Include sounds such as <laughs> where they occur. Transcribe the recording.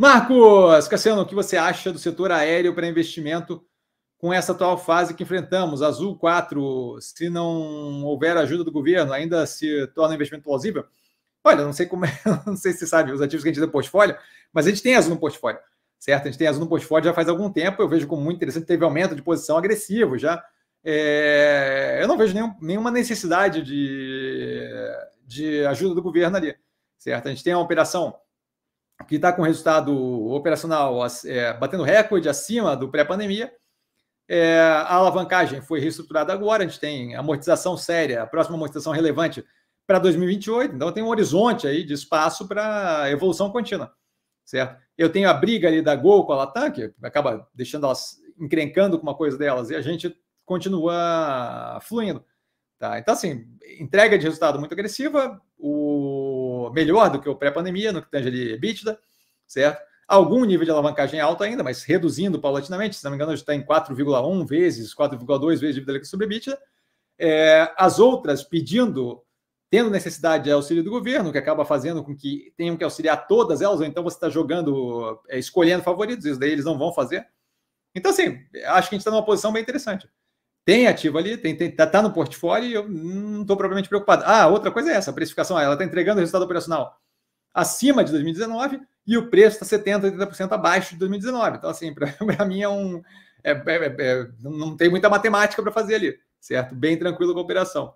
Marcos Cassiano, o que você acha do setor aéreo para investimento com essa atual fase que enfrentamos? Azul 4, se não houver ajuda do governo, ainda se torna um investimento plausível? Olha, não sei como é, <laughs> não sei se você sabe os ativos que a gente tem no portfólio, mas a gente tem azul no portfólio, certo? A gente tem azul no portfólio já faz algum tempo, eu vejo como muito interessante, teve aumento de posição agressivo já. É, eu não vejo nenhum, nenhuma necessidade de, de ajuda do governo ali, certo? A gente tem uma operação que está com resultado operacional é, batendo recorde acima do pré-pandemia. É, a alavancagem foi reestruturada agora, a gente tem amortização séria, a próxima amortização relevante para 2028, então tem um horizonte aí de espaço para evolução contínua, certo? Eu tenho a briga ali da Gol com a Latam, que acaba deixando elas encrencando com uma coisa delas, e a gente continua fluindo. Tá? Então, assim, entrega de resultado muito agressiva, o melhor do que o pré-pandemia, no que tange ali EBITDA, certo? Algum nível de alavancagem alto ainda, mas reduzindo paulatinamente, se não me engano, está em 4,1 vezes, 4,2 vezes dívida líquida sobre EBITDA. É, as outras pedindo, tendo necessidade de auxílio do governo, que acaba fazendo com que tenham que auxiliar todas elas, ou então você está jogando, é, escolhendo favoritos, isso daí eles não vão fazer. Então, assim, acho que a gente está numa posição bem interessante tem ativo ali, tem, tem, tá, tá no portfólio e eu não estou propriamente preocupado. Ah, outra coisa é essa, a precificação, ah, ela está entregando o resultado operacional acima de 2019 e o preço está 70%, 80% abaixo de 2019. Então, assim, <laughs> para mim é um. É, é, é, não tem muita matemática para fazer ali, certo? Bem tranquilo com a operação.